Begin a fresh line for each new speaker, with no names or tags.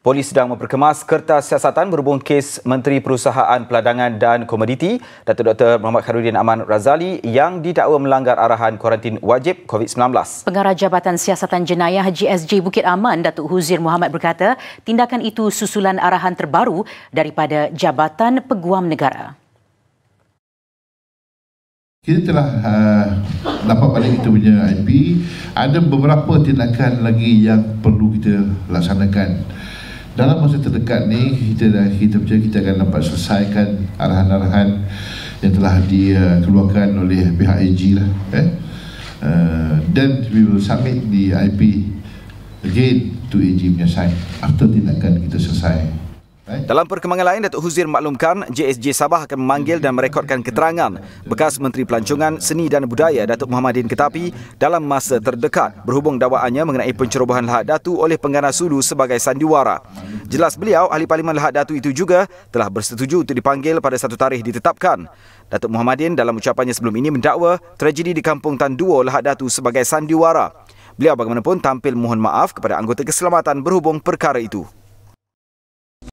Polis sedang memperkemas kertas siasatan berhubung kes Menteri Perusahaan Peladangan dan Komoditi Datuk Dr. Muhammad Khairuddin Aman Razali yang didakwa melanggar arahan kuarantin wajib COVID-19.
Pengarah Jabatan Siasatan Jenayah GSJ Bukit Aman Datuk Huzir Muhammad berkata tindakan itu susulan arahan terbaru daripada Jabatan Peguam Negara.
Kita telah uh, dapat balik kita punya IP. Ada beberapa tindakan lagi yang perlu kita laksanakan dalam masa terdekat ni kita dah kita percaya kita akan dapat selesaikan arahan-arahan yang telah dikeluarkan oleh pihak AG lah eh, eh dan uh, we will submit the IP again to AG punya side after tindakan kita selesai
dalam perkembangan lain, Datuk Huzir maklumkan JSJ Sabah akan memanggil dan merekodkan keterangan bekas Menteri Pelancongan, Seni dan Budaya Datuk Muhammadin Ketapi dalam masa terdekat berhubung dakwaannya mengenai pencerobohan lahat Datu oleh Pengganas Sulu sebagai sandiwara. Jelas beliau, Ahli Parlimen Lahat Datu itu juga telah bersetuju untuk dipanggil pada satu tarikh ditetapkan. Datuk Muhammadin dalam ucapannya sebelum ini mendakwa tragedi di Kampung Tanduo Lahat Lahad Datu sebagai sandiwara. Beliau bagaimanapun tampil mohon maaf kepada anggota keselamatan berhubung perkara itu.